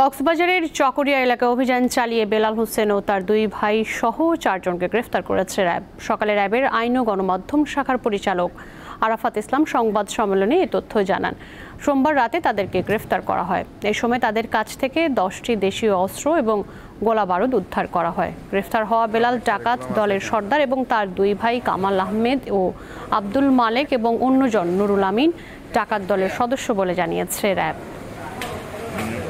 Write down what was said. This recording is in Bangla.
কক্সবাজারের চকরিয়া এলাকায় অভিযান চালিয়ে বেলাল হোসেন ও তার দুই ভাই সহ চারজনকে গ্রেফতার করেছে র্যাব সকালে র্যাবের আইন ও গণমাধ্যম শাখার পরিচালক আরাফাত ইসলাম সংবাদ সম্মেলনে এ তথ্য জানান সোমবার রাতে তাদেরকে গ্রেফতার করা হয় এ সময় তাদের কাছ থেকে দশটি দেশীয় অস্ত্র এবং গোলা বারুদ উদ্ধার করা হয় গ্রেফতার হওয়া বেলাল ডাকাত দলের সর্দার এবং তার দুই ভাই কামাল আহমেদ ও আব্দুল মালেক এবং অন্যজন নুরুল আমিন ডাকাত দলের সদস্য বলে জানিয়েছে র্যাব